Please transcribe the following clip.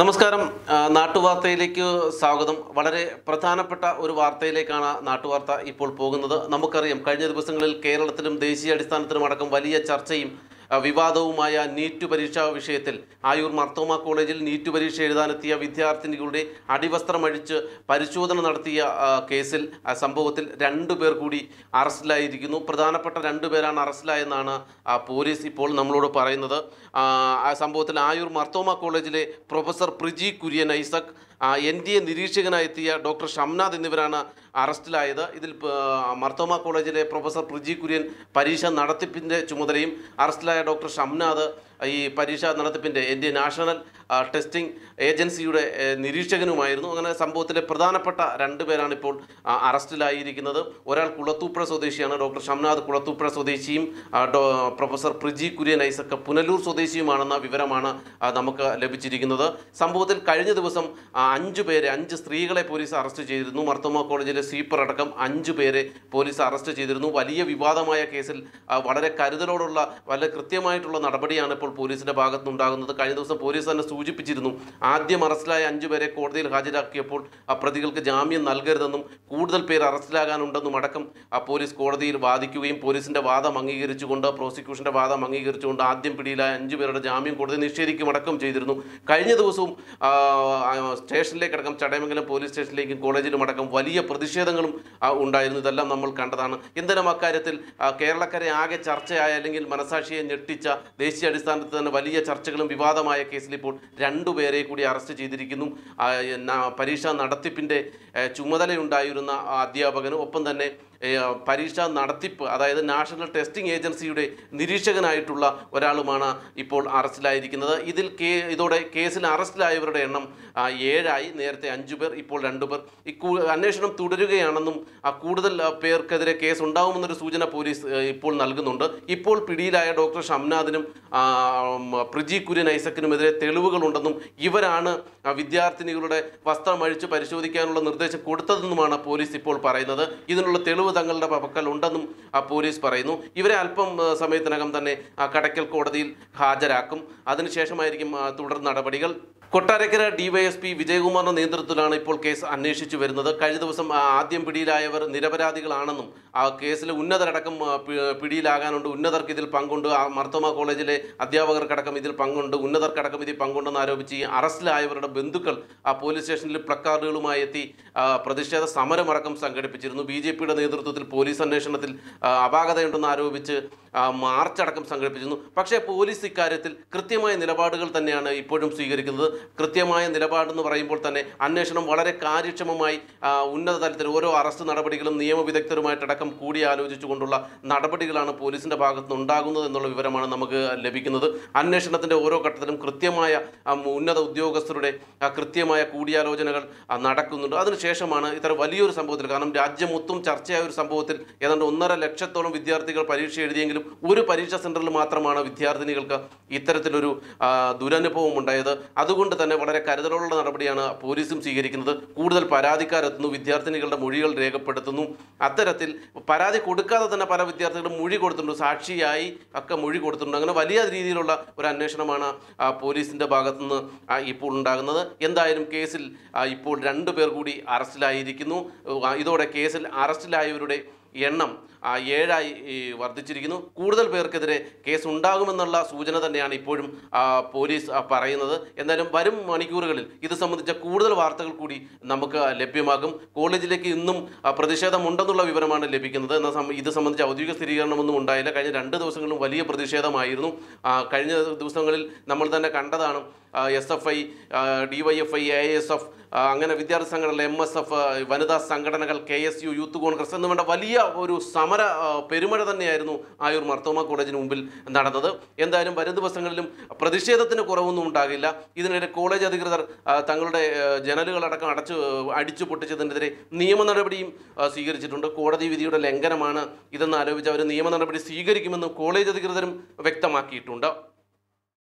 നമസ്കാരം നാട്ടുവാർത്തയിലേക്ക് സ്വാഗതം വളരെ പ്രധാനപ്പെട്ട ഒരു വാർത്തയിലേക്കാണ് നാട്ടുവാർത്ത ഇപ്പോൾ പോകുന്നത് നമുക്കറിയാം കഴിഞ്ഞ ദിവസങ്ങളിൽ കേരളത്തിലും ദേശീയ അടിസ്ഥാനത്തിലും അടക്കം വലിയ ചർച്ചയും വിവാദവുമായ നീറ്റ് പരീക്ഷാ വിഷയത്തിൽ ആയൂർ മർത്തോമ കോളേജിൽ നീറ്റ് പരീക്ഷ എഴുതാനെത്തിയ വിദ്യാർത്ഥിനികളുടെ അടിവസ്ത്രമഴിച്ച് പരിശോധന നടത്തിയ കേസിൽ സംഭവത്തിൽ രണ്ടു പേർ കൂടി അറസ്റ്റിലായിരിക്കുന്നു പ്രധാനപ്പെട്ട രണ്ടു പേരാണ് അറസ്റ്റിലായെന്നാണ് പോലീസ് ഇപ്പോൾ നമ്മളോട് പറയുന്നത് സംഭവത്തിൽ ആയൂർ മർത്തോമ കോളേജിലെ professor Priji Kurian Isaac N D A നിരീക്ഷകനായെത്തിയ ഡോക്ടർ ഷംനാഥ് എന്നിവരാണ് അറസ്റ്റിലായത് ഇതിൽ മർത്തോമ കോളേജിലെ പ്രൊഫസർ പ്രിജി കുര്യൻ പരീക്ഷ നടത്തിപ്പിൻ്റെ ചുമതലയും അറസ്റ്റിലായ ഡോക്ടർ ഷംനാഥ് ഈ പരീക്ഷാ നടത്തിപ്പിൻ്റെ ഇന്ത്യൻ നാഷണൽ ടെസ്റ്റിംഗ് ഏജൻസിയുടെ നിരീക്ഷകനുമായിരുന്നു അങ്ങനെ സംഭവത്തിലെ പ്രധാനപ്പെട്ട രണ്ട് പേരാണ് ഇപ്പോൾ അറസ്റ്റിലായിരിക്കുന്നത് ഒരാൾ കുളത്തൂപ്പുഴ സ്വദേശിയാണ് ഡോക്ടർ ഷംനാഥ് കുളത്തൂപ്പുഴ സ്വദേശിയും പ്രൊഫസർ പ്രിജി കുര്യൻ ഐസക്ക് പുനലൂർ സ്വദേശിയുമാണെന്ന വിവരമാണ് നമുക്ക് ലഭിച്ചിരിക്കുന്നത് സംഭവത്തിൽ കഴിഞ്ഞ ദിവസം അഞ്ചു പേരെ അഞ്ച് സ്ത്രീകളെ പോലീസ് അറസ്റ്റ് ചെയ്തിരുന്നു മർത്തോമ കോളേജിലെ സ്വീപ്പർ അടക്കം അഞ്ചു പേരെ പോലീസ് അറസ്റ്റ് ചെയ്തിരുന്നു വലിയ വിവാദമായ കേസിൽ വളരെ കരുതലോടുള്ള വളരെ കൃത്യമായിട്ടുള്ള നടപടിയാണ് ഇപ്പോൾ പോലീസിന്റെ പോലീസിൻ്റെ ഭാഗത്തുനിന്നുണ്ടാകുന്നത് കഴിഞ്ഞ ദിവസം പോലീസ് തന്നെ സൂചിപ്പിച്ചിരുന്നു ആദ്യം അറസ്റ്റിലായ അഞ്ചുപേരെ കോടതിയിൽ ഹാജരാക്കിയപ്പോൾ ആ പ്രതികൾക്ക് ജാമ്യം നൽകരുതെന്നും കൂടുതൽ പേർ അറസ്റ്റിലാകാനുണ്ടെന്നും അടക്കം ആ പോലീസ് കോടതിയിൽ വാദിക്കുകയും പോലീസിൻ്റെ വാദം അംഗീകരിച്ചുകൊണ്ട് പ്രോസിക്യൂഷൻ്റെ വാദം അംഗീകരിച്ചുകൊണ്ട് ആദ്യം പിടിയിലായ അഞ്ചുപേരുടെ ജാമ്യം കോടതി നിഷേധിക്കും അടക്കം ചെയ്തിരുന്നു കഴിഞ്ഞ ദിവസവും അടക്കം ചടയമംഗലം പോലീസ് സ്റ്റേഷനിലേക്കും കോളേജിലും അടക്കം വലിയ പ്രതിഷേധങ്ങളും ഉണ്ടായിരുന്നു ഇതെല്ലാം നമ്മൾ കണ്ടതാണ് എന്തായാലും അക്കാര്യത്തിൽ കേരളക്കരെ ആകെ ചർച്ചയായ അല്ലെങ്കിൽ മനസാക്ഷിയെ ഞെട്ടിച്ച ദേശീയ അടിസ്ഥാന സംസ്ഥാനത്ത് തന്നെ വലിയ ചർച്ചകളും വിവാദമായ കേസിൽ ഇപ്പോൾ രണ്ടുപേരെ കൂടി അറസ്റ്റ് ചെയ്തിരിക്കുന്നു പരീക്ഷാ നടത്തിപ്പിൻ്റെ ചുമതലയുണ്ടായിരുന്ന അധ്യാപകനും ഒപ്പം തന്നെ പരീക്ഷ നടത്തിപ്പ് അതായത് നാഷണൽ ടെസ്റ്റിംഗ് ഏജൻസിയുടെ നിരീക്ഷകനായിട്ടുള്ള ഒരാളുമാണ് ഇപ്പോൾ അറസ്റ്റിലായിരിക്കുന്നത് ഇതിൽ കേ ഇതോടെ കേസിൽ അറസ്റ്റിലായവരുടെ എണ്ണം ഏഴായി നേരത്തെ അഞ്ചു പേർ ഇപ്പോൾ രണ്ടു പേർ ഈ അന്വേഷണം തുടരുകയാണെന്നും കൂടുതൽ പേർക്കെതിരെ കേസ് ഉണ്ടാകുമെന്നൊരു സൂചന പോലീസ് ഇപ്പോൾ നൽകുന്നുണ്ട് ഇപ്പോൾ പിടിയിലായ ഡോക്ടർ ഷംനാഥിനും പ്രിജി കുര്യൻ ഐസക്കിനുമെതിരെ തെളിവുകളുണ്ടെന്നും ഇവരാണ് വിദ്യാർത്ഥിനികളുടെ വസ്ത്രം അഴിച്ച് പരിശോധിക്കാനുള്ള നിർദ്ദേശം കൊടുത്തതെന്നുമാണ് പോലീസ് ഇപ്പോൾ പറയുന്നത് ഇതിനുള്ള തെളിവ് തങ്ങളുടെ ആ പോലീസ് പറയുന്നു ഇവരെ അല്പം സമയത്തിനകം തന്നെ കടയ്ക്കൽ കോടതിയിൽ ഹാജരാക്കും അതിനുശേഷമായിരിക്കും തുടർ നടപടികൾ കൊട്ടാരക്കര ഡിവൈഎസ്പി വിജയകുമാറിന്റെ നേതൃത്വത്തിലാണ് ഇപ്പോൾ കേസ് അന്വേഷിച്ചു വരുന്നത് കഴിഞ്ഞ ദിവസം ആദ്യം പിടിയിലായവർ നിരപരാധികളാണെന്നും ആ കേസിലെ ഉന്നതരടക്കം പിടിയിലാകാനുണ്ട് ഉന്നതർക്ക് ഇതിൽ പങ്കുണ്ട് മർത്തോമ കോളേജിലെ അധ്യാപകർക്കടക്കം ഇതിൽ പങ്കുണ്ട് ഉന്നതർക്കടക്കം ഇതിൽ പങ്കുണ്ടെന്ന് ആരോപിച്ച് അറസ്റ്റിലായവരുടെ ബന്ധുക്കൾ ആ പോലീസ് സ്റ്റേഷനിൽ പ്ലക്കാർഡുകളുമായി എത്തി പ്രതിഷേധ സമരമടക്കം സംഘടിപ്പിച്ചിരുന്നു ബി നേതൃത്വത്തിൽ പോലീസ് അന്വേഷണത്തിൽ അപാകതയുണ്ടെന്ന് ആരോപിച്ച് മാർച്ച് അടക്കം സംഘടിപ്പിച്ചിരുന്നു പക്ഷേ പോലീസ് ഇക്കാര്യത്തിൽ കൃത്യമായ നിലപാടുകൾ തന്നെയാണ് ഇപ്പോഴും സ്വീകരിക്കുന്നത് കൃത്യമായ നിലപാടെന്ന് പറയുമ്പോൾ തന്നെ അന്വേഷണം വളരെ കാര്യക്ഷമമായി ഉന്നത തലത്തിൽ ഓരോ അറസ്റ്റ് നടപടികളും നിയമവിദഗ്ധരുമായിട്ടടക്കം കൂടിയാലോചിച്ചുകൊണ്ടുള്ള നടപടികളാണ് പോലീസിൻ്റെ ഭാഗത്തുനിന്ന് ഉണ്ടാകുന്നത് എന്നുള്ള വിവരമാണ് നമുക്ക് ലഭിക്കുന്നത് അന്വേഷണത്തിൻ്റെ ഓരോ ഘട്ടത്തിലും കൃത്യമായ ഉന്നത ഉദ്യോഗസ്ഥരുടെ കൃത്യമായ കൂടിയാലോചനകൾ നടക്കുന്നുണ്ട് അതിനുശേഷമാണ് ഇത്ര വലിയൊരു സംഭവത്തിൽ കാരണം രാജ്യമൊത്തും ചർച്ചയായ ഒരു സംഭവത്തിൽ ഏതാണ്ട് ഒന്നര ലക്ഷത്തോളം വിദ്യാർത്ഥികൾ പരീക്ഷ എഴുതിയെങ്കിലും എങ്കിലും ഒരു പരീക്ഷാ സെൻറ്ററിൽ മാത്രമാണ് വിദ്യാർത്ഥിനികൾക്ക് ഇത്തരത്തിലൊരു ദുരനുഭവം ഉണ്ടായത് അതുകൊണ്ട് തന്നെ വളരെ കരുതലുള്ള നടപടിയാണ് പോലീസും സ്വീകരിക്കുന്നത് കൂടുതൽ പരാതിക്കാരെത്തുന്നു വിദ്യാർത്ഥിനികളുടെ മൊഴികൾ രേഖപ്പെടുത്തുന്നു അത്തരത്തിൽ പരാതി കൊടുക്കാതെ തന്നെ പല വിദ്യാർത്ഥികളും മൊഴി കൊടുത്തിട്ടുണ്ട് സാക്ഷിയായി ഒക്കെ മൊഴി കൊടുത്തിട്ടുണ്ട് അങ്ങനെ വലിയ രീതിയിലുള്ള ഒരു അന്വേഷണമാണ് പോലീസിൻ്റെ ഭാഗത്തുനിന്ന് ഇപ്പോൾ ഉണ്ടാകുന്നത് എന്തായാലും കേസിൽ ഇപ്പോൾ രണ്ടു പേർ കൂടി അറസ്റ്റിലായിരിക്കുന്നു ഇതോടെ കേസിൽ അറസ്റ്റിലായവരുടെ എണ്ണം ഏഴായി വർദ്ധിച്ചിരിക്കുന്നു കൂടുതൽ പേർക്കെതിരെ കേസ് ഉണ്ടാകുമെന്നുള്ള സൂചന തന്നെയാണ് ഇപ്പോഴും പോലീസ് പറയുന്നത് എന്തായാലും വരും മണിക്കൂറുകളിൽ ഇത് സംബന്ധിച്ച കൂടുതൽ വാർത്തകൾ കൂടി നമുക്ക് ലഭ്യമാകും കോളേജിലേക്ക് ഇന്നും പ്രതിഷേധമുണ്ടെന്നുള്ള വിവരമാണ് ലഭിക്കുന്നത് എന്നാൽ ഇത് സംബന്ധിച്ച് ഔദ്യോഗിക സ്ഥിരീകരണമൊന്നും ഉണ്ടായില്ല കഴിഞ്ഞ രണ്ട് ദിവസങ്ങളിലും വലിയ പ്രതിഷേധമായിരുന്നു കഴിഞ്ഞ ദിവസങ്ങളിൽ നമ്മൾ തന്നെ കണ്ടതാണ് S F I D Y F I A S F അങ്ങനെ വിദ്യാർത്ഥി സംഘടനകൾ എം എസ് എഫ് വനിതാ സംഘടനകൾ K S U Youth Congress എന്നുവേണ്ട വലിയ ഒരു സമര പെരുമഴ തന്നെയായിരുന്നു ആയൂർ മർത്തോമ കോളേജിന് മുമ്പിൽ നടന്നത് എന്തായാലും വരും ദിവസങ്ങളിലും പ്രതിഷേധത്തിന് കുറവൊന്നും ഉണ്ടാകില്ല ഇതിനിടെ കോളേജ് അധികൃതർ തങ്ങളുടെ ജനലുകളടക്കം അടച്ചു അടിച്ചു പൊട്ടിച്ചതിനെതിരെ നിയമ നടപടിയും സ്വീകരിച്ചിട്ടുണ്ട് കോടതി വിധിയുടെ ലംഘനമാണ് ഇതെന്ന് ആരോപിച്ച് അവർ നിയമ നടപടി സ്വീകരിക്കുമെന്ന് കോളേജ് അധികൃതരും വ്യക്തമാക്കിയിട്ടുണ്ട്